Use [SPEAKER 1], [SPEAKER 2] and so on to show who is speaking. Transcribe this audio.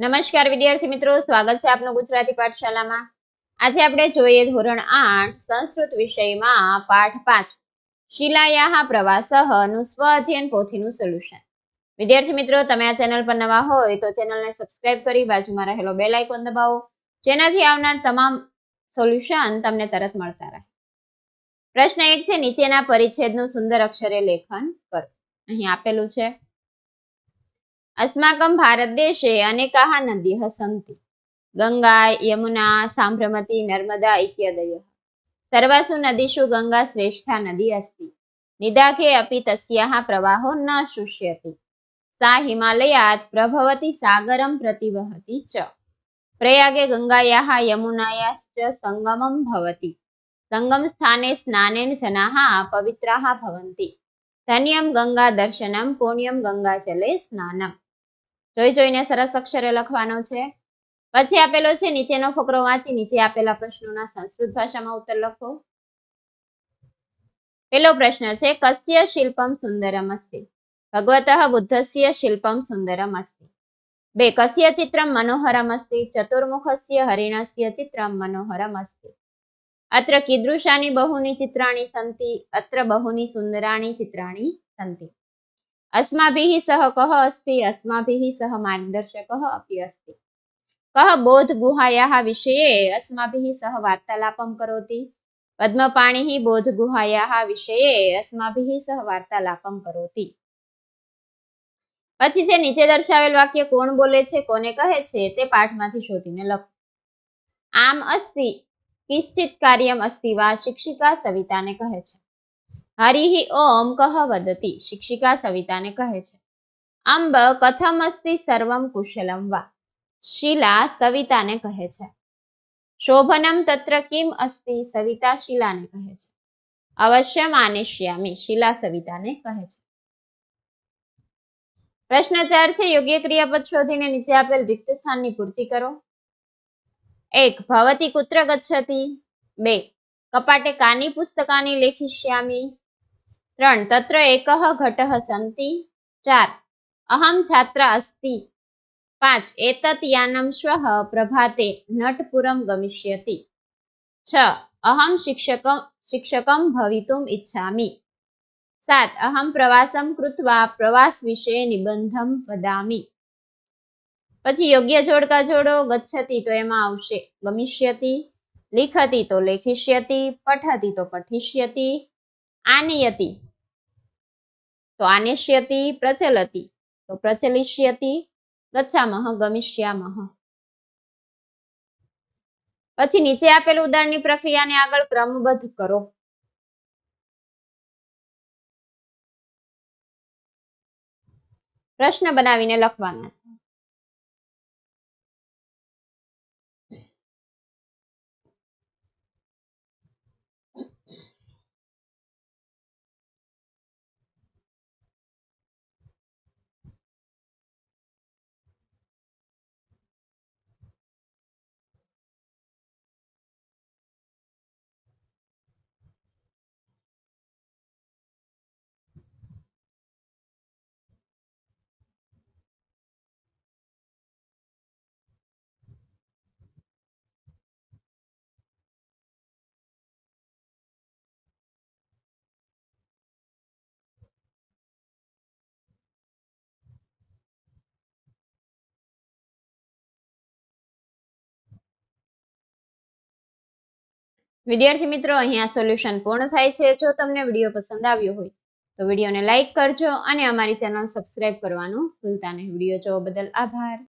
[SPEAKER 1] નમસ્કાર વિદ્યાર્થી મિત્રો સ્વાગત છે આપનું ગુજરાતી પાઠશાલામાં આજે આપણે જોઈએ ધોરણ આઠ સંસ્કૃત વિષયમાં પાઠ પાંચ શિલાયાહા પ્રવાસહ નું સ્વ અધ્યયન પોથીનું સોલ્યુશન વિદ્યાર્થી મિત્રો તમે આ ચેનલ પર નવા હોય તો ચેનલને સબસ્ક્રાઇબ કરી બાજુમાં રહેલો બેલ આઇકોન દબાવો જેનાથી આવનાર તમામ સોલ્યુશન તમને તરત મળતા રહે પ્રશ્ન એક છે નીચેના પરિચ્છેદનું સુંદર અક્ષરે લેખન કરો અહીં આપેલું છે અસ્માકમ ભારત દેશે અનેકાહ નદી હસંતી ગંગા યમુના સામ્રમતી નર્મદા ઇત્યદય સર્વાસુ નદીષુ ગંગા શ્રેષ્ઠા નદી અસ્તિ નિદાઘે અપી તસ્યાહ પ્રવાહો ન શુષ્યતિ સા હિમાલયાત પ્રભવતી સાગરમ પ્રતિવહતી ચ પ્રયાગે ગંગાયાહ યમુનાયાશ્ચ સંગમમ ભવતી સંગમ સ્થાને સ્નાનેન જનાહ પવિત્રાહ ભવંતિ ધન્યમ ગંગા દર્શનમ પુણ્યમ ગંગાજલે સ્નાનમ જોઈ જોઈને સરસ અક્ષરે લખવાનો છે પછી આપેલો છે નીચેનો ફકરો વાંચી નીચે આપેલા પ્રશ્નોના સંસ્કૃત ભાષામાં ઉત્તર લખો પેલો પ્રશ્ન છે કસ્ય શિલ્પમ સુંદરમ અસ્તિ ભગવત બુદ્ધસ્ય શિલ્પમ સુંદરમ અસ્તિ બે કસ્ય ચિત્રમ મનોહરમ અસ્તિ ચતુર્મુખસ્ય હરિણસ્ય ચિત્રમ મનોહરમ અસ્તિ અત્ર કીદૃશાની બહુની ચિત્રાણી સંતિ અત્ર બહુની સુંદરાણી ચિત્રાણી સંતિ અસ્માભિ સહ કહ અસ્તિ અસ્માભિ સહ માર્ગદર્શક અપી અસ્તિ કહ બોધ ગુહાયા વિષયે અસ્માભિ સહ વાર્તાલાપમ કરોતિ પદ્મપાણી બોધ ગુહાયા વિષયે અસ્માભિ સહ વાર્તાલાપમ કરોતિ પછી છે નીચે દર્શાવેલ વાક્ય કોણ બોલે છે કોને કહે છે તે પાઠમાંથી શોધીને લખો આમ અસ્તિ કિશ્ચિત કાર્યમ અસ્તિ વા શિક્ષિકા સવિતાને કહે છે હરિહિ ઓમ કહ વદતી શિક્ષિકા સવિતાને કહે છે આંબ કથમસ્તિ સર્વમ કુશલમ વા શીલા સવિતાને કહે છે શોભનમ તત્ર કિમ અસ્તિ સવિતા શીલાને કહે છે અવશ્ય માનિષ્યામી શીલા સવિતાને કહે છે પ્રશ્ન ચાર છે યોગ્ય ક્રિયાપદ શોધીને નીચે આપેલ રિક્ત સ્થાનની પૂર્તિ કરો એક ભવતી કુત્ર ગચ્છતી બે કપાટે કાની પુસ્તકાની લેખિષ્યામી ત્રણ તત્ર એકહ ઘટઃ સંતિ ચાર અહમ છાત્ર અસ્તિ પાંચ એતત યાનમ શ્વઃ પ્રભાતે નટપુરમ ગમિષ્યતિ છ અહમ શિક્ષક શિક્ષકમ ભવિતુમ ઈચ્છામિ સાત અહમ પ્રવાસમ કૃત્વા પ્રવાસ વિશે નિબંધમ વદામિ પછી યોગ્ય જોડકા જોડો ગચ્છતી તો એમાં આવશે ગમિષ્યતિ લિખતી તો લેખિષ્યતિ પઠતી તો પઠિષ્યતિ આનયતી તો આનેશ્યતિ પ્રચલતિ તો પ્રચલિષ્યતિ ગચ્છામહ ગમિષ્યામહ પછી નીચે આપેલ ઉદાહરણની પ્રક્રિયાને આગળ ક્રમબદ્ધ કરો પ્રશ્ન બનાવીને લખવાના છે વિદ્યાર્થી મિત્રો અહીંયા સોલ્યુશન પૂર્ણ થાય છે જો તમને વિડીયો પસંદ આવ્યો હોય તો વિડીયોને લાઇક કરજો અને અમારી ચેનલ સબસ્ક્રાઇબ કરવાનું ભૂલતા નહીં વિડીયો જોવા બદલ આભાર